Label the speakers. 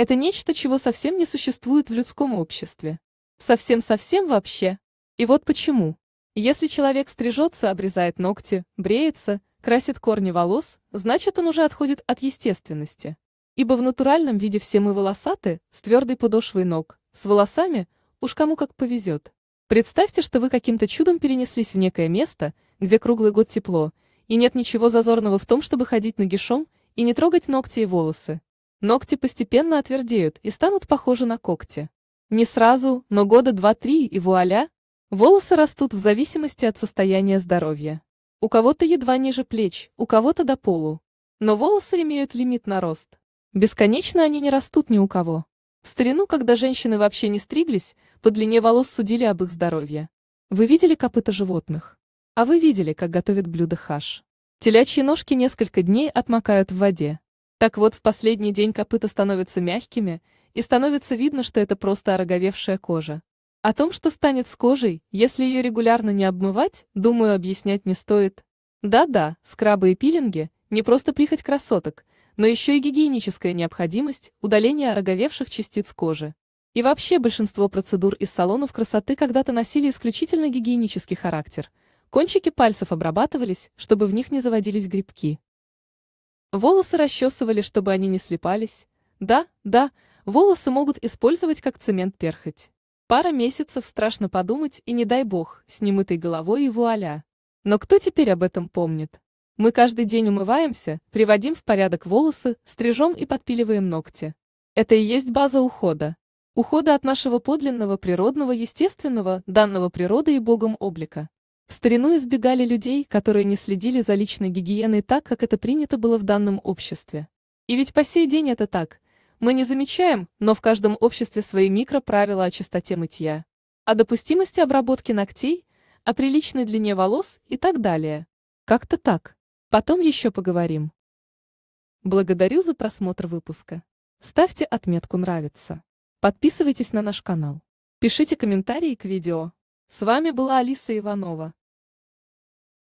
Speaker 1: Это нечто, чего совсем не существует в людском обществе. Совсем-совсем вообще. И вот почему. Если человек стрижется, обрезает ногти, бреется, красит корни волос, значит он уже отходит от естественности. Ибо в натуральном виде все мы волосаты, с твердой подошвой ног, с волосами, уж кому как повезет. Представьте, что вы каким-то чудом перенеслись в некое место, где круглый год тепло, и нет ничего зазорного в том, чтобы ходить нагишом и не трогать ногти и волосы. Ногти постепенно отвердеют и станут похожи на когти. Не сразу, но года два-три и вуаля, волосы растут в зависимости от состояния здоровья. У кого-то едва ниже плеч, у кого-то до полу. Но волосы имеют лимит на рост. Бесконечно они не растут ни у кого. В старину, когда женщины вообще не стриглись, по длине волос судили об их здоровье. Вы видели копыта животных? А вы видели, как готовят блюдо хаш? Телячьи ножки несколько дней отмокают в воде. Так вот, в последний день копыта становятся мягкими, и становится видно, что это просто ороговевшая кожа. О том, что станет с кожей, если ее регулярно не обмывать, думаю, объяснять не стоит. Да-да, скрабы и пилинги – не просто прихоть красоток, но еще и гигиеническая необходимость удаления ороговевших частиц кожи. И вообще большинство процедур из салонов красоты когда-то носили исключительно гигиенический характер. Кончики пальцев обрабатывались, чтобы в них не заводились грибки. Волосы расчесывали, чтобы они не слипались. Да, да, волосы могут использовать как цемент-перхоть. Пара месяцев страшно подумать, и не дай бог, с немытой головой и вуаля. Но кто теперь об этом помнит? Мы каждый день умываемся, приводим в порядок волосы, стрижем и подпиливаем ногти. Это и есть база ухода. Ухода от нашего подлинного природного естественного, данного природой и Богом облика. В старину избегали людей, которые не следили за личной гигиеной так, как это принято было в данном обществе. И ведь по сей день это так. Мы не замечаем, но в каждом обществе свои микроправила о чистоте мытья, о допустимости обработки ногтей, о приличной длине волос и так далее. Как-то так. Потом еще поговорим. Благодарю за просмотр выпуска. Ставьте отметку «Нравится». Подписывайтесь на наш канал. Пишите комментарии к видео. С вами была Алиса Иванова.